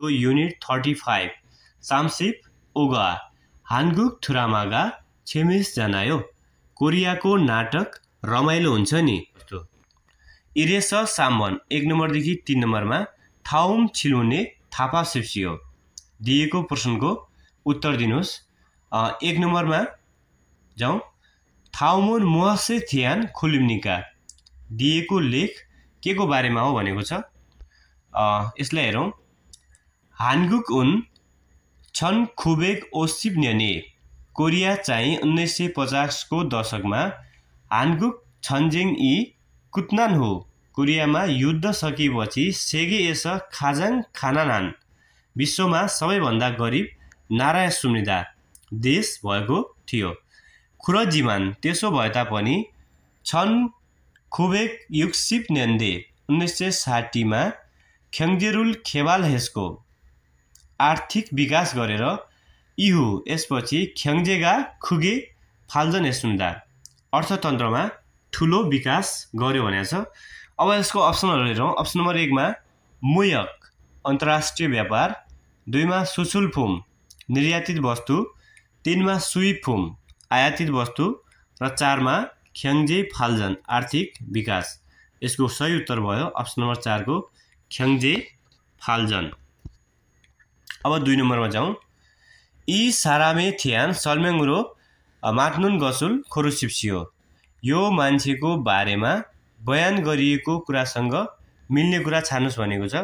को unit thirty five सामसिप ओगा हानगुक थुरामागा छेमेस जनायो कोरियाको नाटक रमाइलो हुन्छ नि इरेस सामन एक नम्बरदेखि तिन नम्बरमा थाउम छिलुने थापा सिप्सियो दिएको प्रश्नको उत्तर दिनुहोस् एक नम्बरमा जाउँ थाउमोन मुहसे थियान खुलिम्निका दिएको लेख के को बारेमा हो भनेको छ यसलाई हेरौँ हानगुक उन छन खुबेक न्याने कोरिया चाहिँ उन्नाइस सय पचासको दशकमा हानगुक छन्जेङ यी कुत्नान हो कोरियामा युद्ध सकिएपछि यस खाजाङ खानानान विश्वमा सबैभन्दा गरिब नारायण सुम्निदा देश भएको थियो खुरजिमान त्यसो भए तापनि छन खुबेक युक्सिप नेन्दे उन्नाइस सय साठीमा ख्याङ्जेरुल खेवाल हेसको आर्थिक विकास गरेर इहु यसपछि ख्याङ्जेगा खुगे फाल्जन यसुन्दा अर्थतन्त्रमा ठुलो विकास गर्यो भनेको छ अब यसको अप्सनहरू हेरौँ अप्सन नम्बर एकमा मुयक अन्तर्राष्ट्रिय व्यापार दुईमा सुसुलफुम निर्यातित वस्तु तिनमा सुइफुम आयातित वस्तु र चारमा ख्याङ्जे फाल्जन आर्थिक विकास यसको सही उत्तर भयो अप्सन नम्बर चारको ख्याङ्जे फाल्जन अब दुई नम्बरमा जाउँ यी सारामे थियान सल्मेङ्रो माट्नुन गसुल सिप्सियो यो मान्छेको बारेमा बयान गरिएको कुरासँग मिल्ने कुरा छान्नुहोस् भनेको छ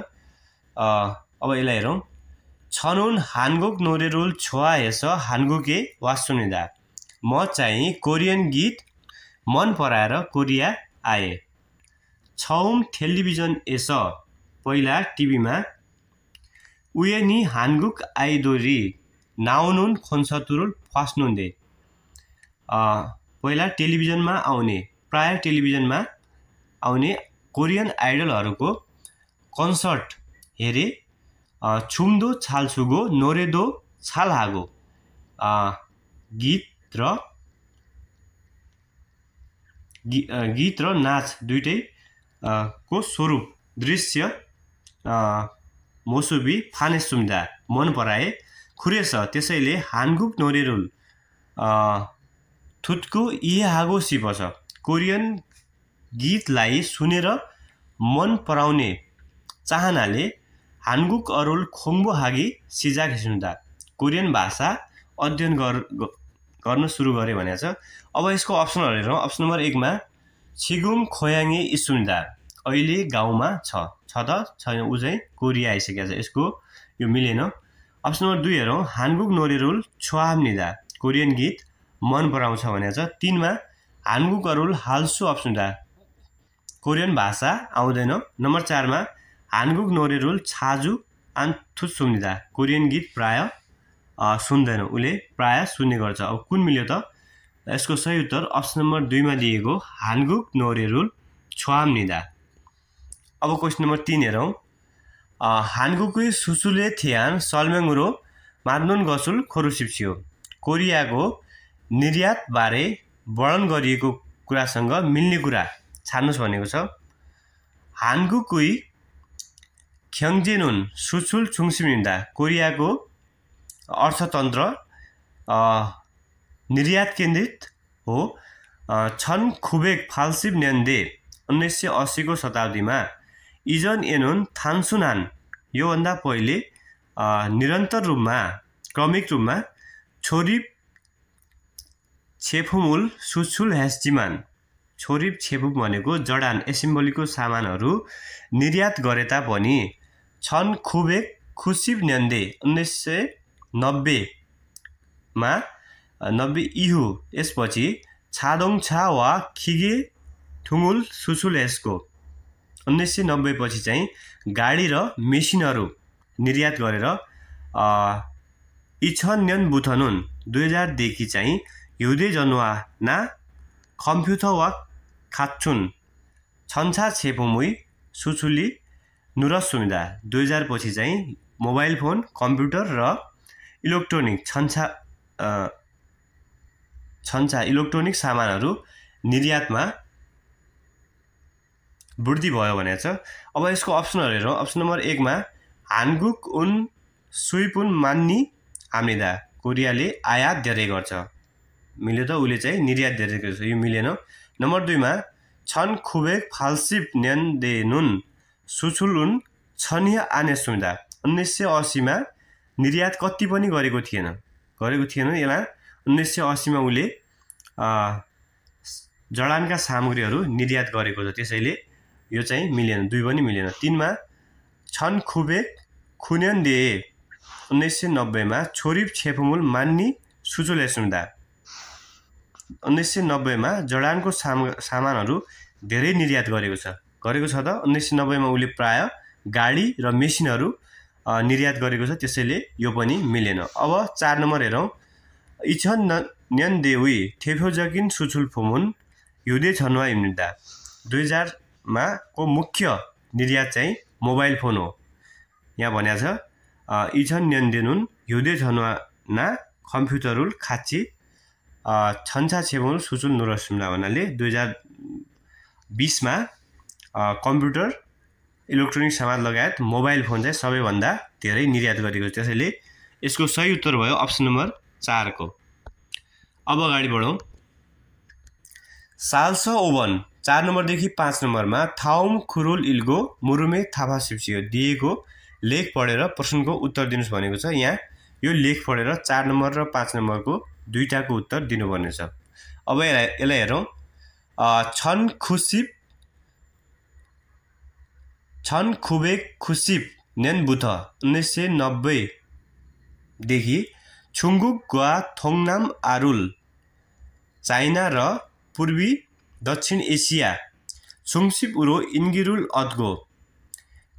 अब यसलाई हेरौँ छनुन हानगोक नोरेरोल छोआ हेस हानगोके वास्तुनिदा म चाहिँ कोरियन गीत मन पराएर कोरिया आएँ छौँ टेलिभिजन एस पहिला टिभीमा उयनी हानगुक आइदोरी नाउनुन 콘서트를 दे पहिला टेलिभिजनमा आउने प्राय टेलिभिजनमा आउने कोरियन आइडलहरूको कन्सर्ट हेरे छुम्दो छालछुगो नोरेदो छालहागो गीत र गीत र नाच दुइटै को स्वरूप दृश्य मोसुबी फानेसुम्दा मन पराए खुरेस त्यसैले हानगुक नोरेरुल थुत्को इहागो सिपछ कोरियन गीतलाई सुनेर मन पराउने चाहनाले हानगुक अरुल खोङ्बो हागी सिजा घिसुन्दा कोरियन भाषा अध्ययन गर गर्न सुरु गरे भनेको छ अब यसको अप्सनहरू हेरौँ अप्सन नम्बर एकमा छिगुम खोयाङे इसुम्दा अहिले गाउँमा छ छ त छैन ऊ चाहिँ कोरिया आइसकेको छ यसको यो मिलेन अप्सन नम्बर दुई हेरौँ हानगुक नोरेरुल छुवाम निदा कोरियन गीत मन पराउँछ भनेको छ तिनमा हानगुक अरुल हाल्सु अप्सन दा कोरियन भाषा आउँदैन नम्बर चारमा हानगुक नोरेरुल छाजु आन्थु सुनिदा कोरियन गीत प्राय सुन्दैन उसले प्राय सुन्ने गर्छ अब कुन मिल्यो त यसको सही उत्तर अप्सन नम्बर दुईमा दिएको हानगुक नोरेरुल छुवाम निदा अब क्वेसन नम्बर तिन हेरौँ हानगुकुई सुसुले थियान सलमेङुरो मार्नुन गसुल खोरुसिप्सियो कोरियाको निर्यातबारे वर्णन गरिएको कुरासँग मिल्ने कुरा छान्नुहोस् भनेको छ हानगुकुई ख्याङजेनुन सुसुल छुङसिमिन्दा कोरियाको अर्थतन्त्र निर्यात केन्द्रित हो छन खुबेक फाल्सिप न्यान्दे उन्नाइस सय अस्सीको शताब्दीमा इजन एनोन थाङसुनान योभन्दा पहिले निरन्तर रूपमा क्रमिक रूपमा छोरी छेफुमुल सुसुल ह्यास्जिमान छोरी छेपुक भनेको जडान एसेम्बलीको सामानहरू निर्यात गरे तापनि छन् खुबेक खुसिब न्यान्दे उन्नाइस सय नब्बेमा नब्बे इहु यसपछि छादोङ छा वा खिगे थुमुल सुसुल यसको उन्नाइस सय नब्बेपछि चाहिँ गाडी र मेसिनहरू निर्यात गरेर इछन्यन बुथनुन दुई हजारदेखि चाहिँ हिउँदे जनुवा ना खम्फ्युथ वा खाचुन छन्छा छेपोमुई सुचुली नुरस सुविधा दुई हजारपछि चाहिँ मोबाइल फोन कम्प्युटर र इलेक्ट्रोनिक छन्छा छन्छा इलेक्ट्रोनिक सामानहरू निर्यातमा वृद्धि भयो भने छ अब यसको अप्सनहरू हेरौँ अप्सन नम्बर एकमा हानगुक उन सुइपुन मान्नी हामीदा कोरियाले आयात धेरै गर्छ मिल्यो त उसले चाहिँ निर्यात धेरै गर्छ यो मिलेन नम्बर दुईमा छन खुबेक फाल्सिप न्यान्दे नुन सुछुलुन छनिया आने सुविधा उन्नाइस सय असीमा निर्यात कति पनि गरेको थिएन गरेको थिएन यसलाई उन्नाइस सय असीमा उसले जडानका सामग्रीहरू निर्यात गरेको छ त्यसैले यो चाहिँ मिलेन दुई पनि मिलेन तिनमा छन् खुबे खुन्यन दिए उन्नाइस सय नब्बेमा छोरी छेपमुल मान्नी सुचुलेसुन्दा उन्नाइस सय नब्बेमा जडानको साम सामानहरू धेरै निर्यात गरेको छ गरेको छ त उन्नाइस सय नब्बेमा उसले प्राय गाडी र मेसिनहरू निर्यात गरेको छ त्यसैले यो पनि मिलेन अब चार नम्बर हेरौँ इछन न्यन देवी ठेफोजकिन सुचुल फोमुन हिउँदे छनुवा इम्निदा दुई हजार मा को मुख्य निर्यात चाहिँ मोबाइल फोन हो यहाँ भनेको छ इछन् न्यन्देनुन हिउँदे झनुवाना कम्प्युटरुल खाची छन्सा छेमुल सुचुल नुरसिम्ला भन्नाले दुई हजार बिसमा कम्प्युटर इलेक्ट्रोनिक सामान लगायत मोबाइल फोन चाहिँ सबैभन्दा धेरै निर्यात गरेको त्यसैले यसको सही उत्तर भयो अप्सन नम्बर चारको अब अगाडि बढौँ साल्स ओभन चार नम्बरदेखि पाँच नम्बरमा थाउम खुरुल इल्गो मुरुमे थापा सिप्सियो दिएको लेख पढेर प्रश्नको उत्तर दिनुहोस् भनेको छ यहाँ यो लेख पढेर चार नम्बर र पाँच नम्बरको दुईवटाको उत्तर दिनुपर्नेछ अब यसलाई यसलाई हेरौँ छन् खुसिप छन् खुबे खुसिप नेनबुथ उन्नाइस सय नब्बेदेखि छुङ्गुक गुवा थोङनाम आरुल चाइना र पूर्वी दक्षिण एसिया छुङसिप उरो इन्गिरुल अद्गो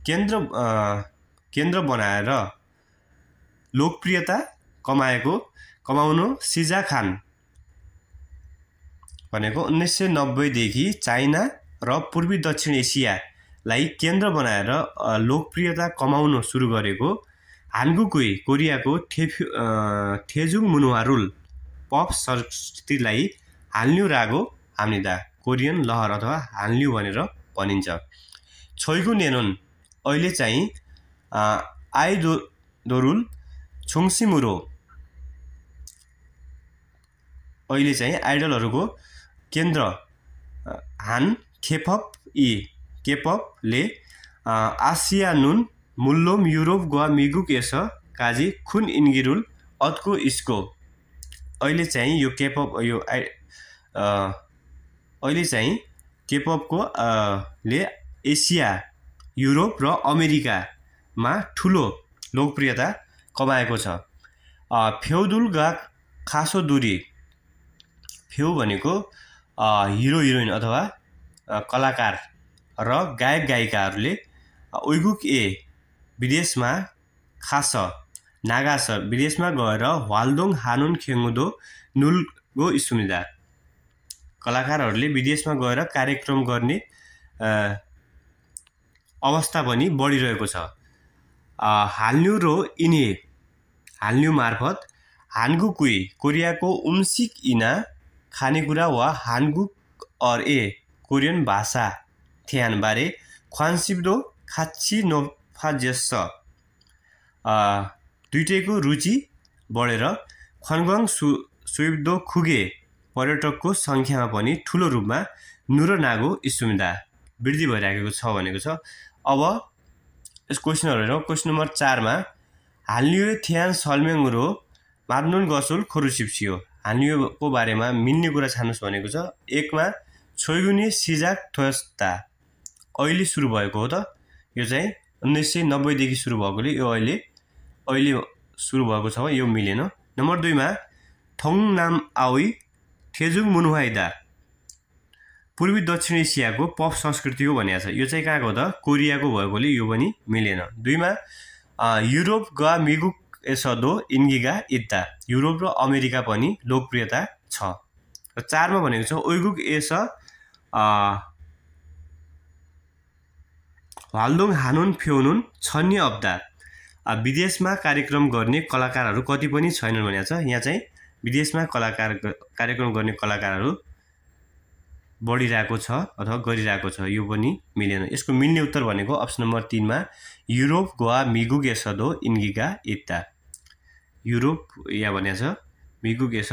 केन्द्र केन्द्र बनाएर लोकप्रियता कमाएको कमाउनु सिजा खान भनेको उन्नाइस सय नब्बेदेखि चाइना र पूर्वी दक्षिण एसियालाई केन्द्र बनाएर लोकप्रियता कमाउनु सुरु गरेको हान्गुकुई कोरियाको ठेफ थेजुङ मुनुवारुल पप संस्कृतिलाई हाल्नु रागो हाम्निदा कोरियन लहर अथवा हान्ल्यु भनेर भनिन्छ छोइगु नेनोन अहिले चाहिँ आई दो दोरुल छुङसिमुरो अहिले चाहिँ आइडलहरूको केन्द्र हान खेपप यी केपपले आसिया नुन मुल्लोम युरोप गुवा मिगुक एस काजी खुन इन्गिरुल अत्को इस्को अहिले चाहिँ यो केपप यो आइ अहिले चाहिँ केपपको ले एसिया युरोप र अमेरिकामा ठुलो लोकप्रियता कमाएको छ फेउदुल गा खासो दुरी फेउ भनेको हिरो हिरोइन अथवा कलाकार र गायक गायिकाहरूले उइगुक ए विदेशमा खास नागास विदेशमा गएर वाल्दोङ हानुन खेङ्गुदो नुलगो इस्मिदा कलाकारहरूले विदेशमा गएर कार्यक्रम गर्ने अवस्था पनि बढिरहेको छ हाल्नु रो इने हाल्नु मार्फत हानगु कुई कोरियाको उम्सिक इना खानेकुरा वा हान्गुक अर ए कोरियन भाषा थ्यानबारे ख्वान्सिब्रो खाची नोफाजेस दुइटैको रुचि बढेर खनगङ सु सुइब्दो खुगे पर्यटकको सङ्ख्यामा पनि ठुलो रूपमा नुरोनागो सुविधा वृद्धि भइरहेको छ भनेको छ अब यस क्वेसनहरू हेरौँ क्वेसन नम्बर चारमा हाल्यो थ्यान सल्मेङरो मादनुन गसुल खोरुसिप्सियो हालियोको बारेमा मिल्ने कुरा छान्नुहोस् भनेको छ एकमा छोयुने सिजाक थोस्ता अहिले सुरु भएको हो त यो चाहिँ उन्नाइस सय नब्बेदेखि सुरु भएकोले यो अहिले अहिले सुरु भएको छ यो मिलेन नम्बर दुईमा थङ नाम आउई खेजुङ मुनुहाइदा पूर्वी दक्षिण एसियाको पप संस्कृति हो भनिएको छ यो चाहिँ कहाँको त कोरियाको भएकोले यो पनि मिलेन दुईमा युरोप ग मिगुक एसदो इन्गिगा इत्ता युरोप र अमेरिका पनि लोकप्रियता छ र चारमा भनेको छ ओइगुक एस हाल्दुङ हानुन फ्योनुन छन्य अब्दा विदेशमा कार्यक्रम गर्ने कलाकारहरू कति पनि छैनन् भनेको छ यहाँ चाहिँ विदेशमा कलाकार कार्यक्रम गर्ने कलाकारहरू बढिरहेको छ अथवा गरिरहेको छ यो पनि मिलेन यसको मिल्ने उत्तर भनेको अप्सन नम्बर तिनमा युरोप गोवा मिगु गेसदो इन्गिगा इत्ता युरोप या भनिएको छ मिगु गेस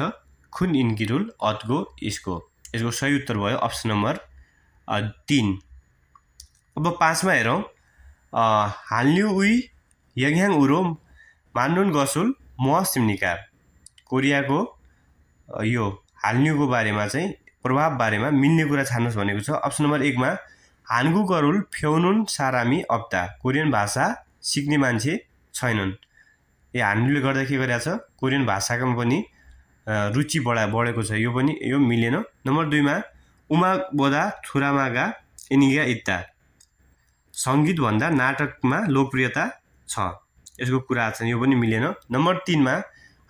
खुन इन्गिरुल अद्गो इसको यसको सही उत्तर भयो अप्सन नम्बर तिन अब पाँचमा हेरौँ हाल्यु उई यङ्याङ उरो मान्डुन गसुल निका कोरियाको यो हालन्युको बारेमा चाहिँ प्रभाव बारेमा मिल्ने कुरा छान्नुहोस् भनेको छ अप्सन नम्बर एकमा हान्गु करुल फ्योनुन सारामी अप्ता कोरियन भाषा सिक्ने मान्छे छैनन् ए हान्गुले गर्दा के गरिरहेको छ कोरियन भाषामा पनि रुचि बढा बढेको छ यो पनि यो मिलेन नम्बर दुईमा उमा बोदा थुरामागा इनिगा इत्ता सङ्गीतभन्दा नाटकमा लोकप्रियता छ यसको कुरा छ यो पनि मिलेन नम्बर तिनमा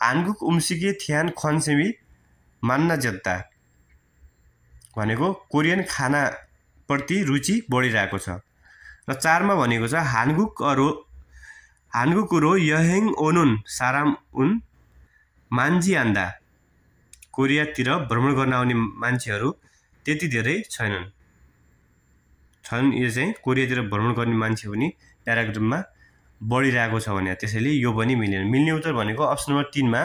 हानकुक उम्सिके थ्यान खन्सेमी मान्न जेत्ता भनेको कोरियन खानाप्रति रुचि बढिरहेको छ र चारमा भनेको छ हानगुक अरो हानगुक रो यहेङ ओनुन साराम उन मान्जी आन्दा कोरियातिर भ्रमण गर्न आउने मान्छेहरू त्यति धेरै छैनन् छन् यो चाहिँ कोरियातिर भ्रमण गर्ने मान्छे पनि प्याराग्राफमा बढिरहेको छ भने त्यसैले यो पनि मिलेन मिल्ने उत्तर भनेको अप्सन नम्बर तिनमा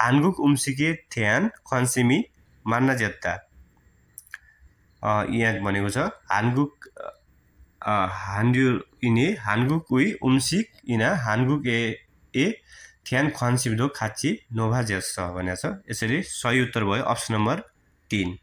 हानगुक उम्सिके थ्यान खन्सिमी मान्ना जेत्ता यहाँ भनेको छ हानगुक हान्डु इने हानगुक उई उम्सिक इना हानगुक ए ए थ्यान दो खाची नोभा ज्यास भनेको छ यसरी सही उत्तर भयो अप्सन नम्बर तिन